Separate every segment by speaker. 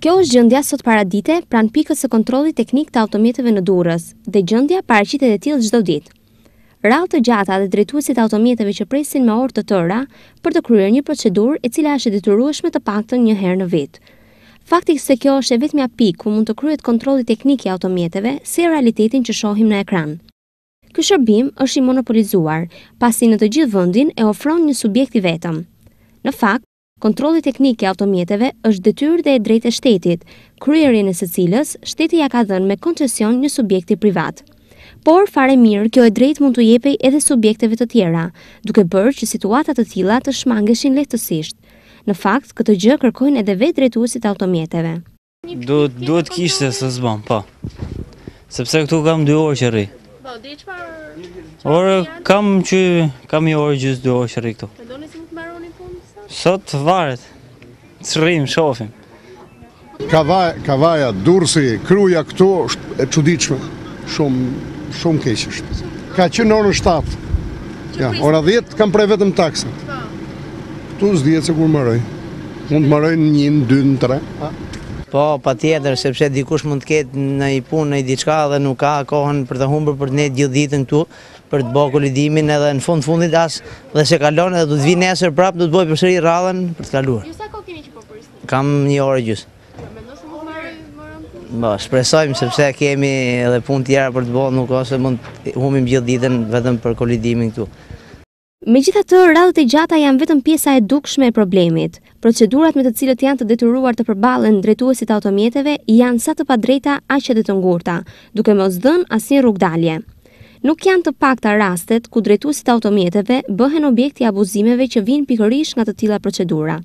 Speaker 1: Kjo është gjendja sot paradite pran pikës së kontrollit teknik të automjeteve në Durrës dhe gjendja paraqitet e tillë çdo ditë. Rallë të gjata dhe drejtuesit të automjeteve që presin me orë të tëra për të kryer një procedurë e cila është e detyrueshme të paktën një herë në vit. Fakti se kjo është e vetmja pikë ku mund të kryhet kontrolli teknik i automjeteve si realitetin që shohim në ekran. Ky shërbim është i monopolizuar, pasi në të gjithë vendin e ofron një subjekt i vetëm. Në fakt, Kontrolli teknik i automjeteve është detyrë dhe e drejtë e shtetit, kryerjen e së cilës shteti ja ka dhënë me koncesion një subjekti privat. Por fare mirë, kjo e drejtë mund të jepej edhe subjekteve të tjera, duke bërë që situata të tilla të shmangeshin lehtësisht. Në fakt, këtë gjë kërkojnë edhe vetë drejtuesit e automjeteve.
Speaker 2: Duhet duhet kishte se s'bën, po. Sepse këtu kam 2 orë që rri. Po, di çfarë? Orë kam që kam një orë gjysë 2 orë që rri këtu. Sot varet, cërrim, shofim.
Speaker 3: Ka vaja, dursi, kruja këtu, e quditshme, shumë, shumë keqësht. Ka që në orën 7, ora 10, kam prej vetëm taksat. Po. Këtu zdjetë se kur mërëj, mund mërëj në 1, 2, 3,
Speaker 4: Po, pa tjetër, sepse dikush mund të ketë në i punë, në i diçka dhe nuk ka kohën për të humbër për të ne gjithë ditën këtu, për të bëhë kolidimin edhe në fund fundit asë dhe se kalon edhe du të vinë nesër prapë, du të bëjë përsëri rallën për të kaluar. Ju ko kini që po Kam një orë gjusë. Po, ba, shpresojmë sepse kemi edhe pun tjera për të bëhë, nuk ose mund humim gjithë ditën vetëm për kolidimin këtu.
Speaker 1: Me gjitha të radhët e gjata janë vetëm pjesa e dukshme e problemit. Procedurat me të cilët janë të detyruar të përbalen drejtuesit automjeteve janë sa të pa drejta aqe dhe të ngurta, duke mos dhën asin rrug dalje. Nuk janë të pakta rastet ku drejtuesit automjeteve bëhen objekti abuzimeve që vinë pikërish nga të tila procedura.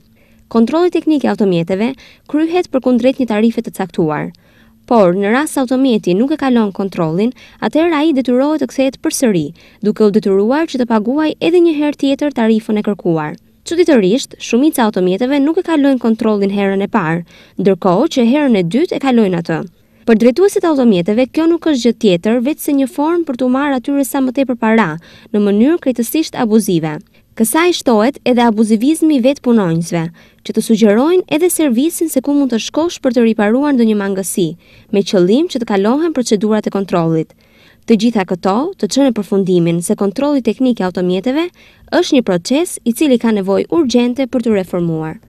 Speaker 1: Kontrolli teknik i automjeteve kryhet kundret një tarife të caktuar – por në rast automjeti nuk e kalon kontrollin, atëherë ai detyrohet të kthehet përsëri, duke u detyruar që të paguajë edhe një herë tjetër tarifën e kërkuar. Çuditërisht, shumica automjeteve nuk e kalojnë kontrollin herën e parë, ndërkohë që herën e dytë e kalojnë atë. Për drejtuesit e automjeteve, kjo nuk është gjë tjetër, vetëm se një formë për t'u marrë atyre sa më tepër para, në mënyrë krejtësisht abuzive. Kësaj shtohet edhe abuzivizmi i vet punonjësve, që të sugjerojnë edhe servisin se ku mund të shkosh për të riparuar ndonjë mangësi, me qëllim që të kalohen procedurat e kontrollit. Të gjitha këto të çojnë në përfundimin se kontrolli teknik i automjeteve është një proces i cili ka nevojë urgjente për të reformuar.